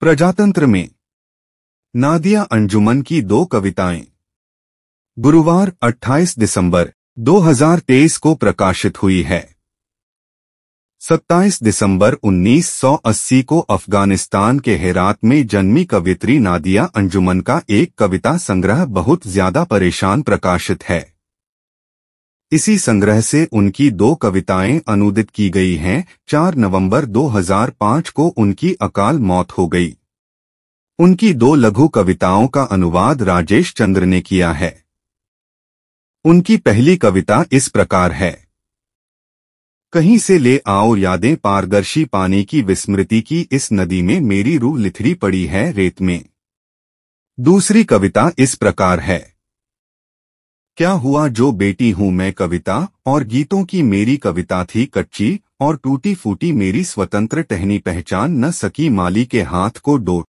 प्रजातंत्र में नादिया अंजुमन की दो कविताएं गुरुवार 28 दिसंबर 2023 को प्रकाशित हुई है 27 दिसंबर 1980 को अफगानिस्तान के हेरात में जन्मी कवित्री नादिया अंजुमन का एक कविता संग्रह बहुत ज्यादा परेशान प्रकाशित है इसी संग्रह से उनकी दो कविताएं अनुदित की गई हैं 4 नवंबर 2005 को उनकी अकाल मौत हो गई उनकी दो लघु कविताओं का अनुवाद राजेश चंद्र ने किया है उनकी पहली कविता इस प्रकार है कहीं से ले आओ यादें पारदर्शी पानी की विस्मृति की इस नदी में मेरी रूह लिथड़ी पड़ी है रेत में दूसरी कविता इस प्रकार है क्या हुआ जो बेटी हूँ मैं कविता और गीतों की मेरी कविता थी कच्ची और टूटी फूटी मेरी स्वतंत्र टहनी पहचान न सकी माली के हाथ को डोट